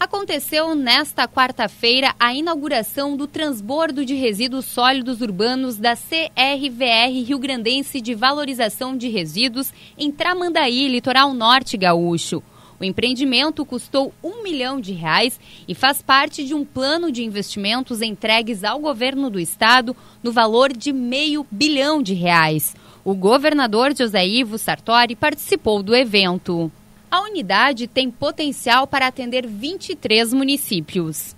Aconteceu nesta quarta-feira a inauguração do transbordo de resíduos sólidos urbanos da CRVR Rio Grandense de Valorização de Resíduos em Tramandaí, litoral norte gaúcho. O empreendimento custou um milhão de reais e faz parte de um plano de investimentos entregues ao governo do estado no valor de meio bilhão de reais. O governador José Ivo Sartori participou do evento. A unidade tem potencial para atender 23 municípios.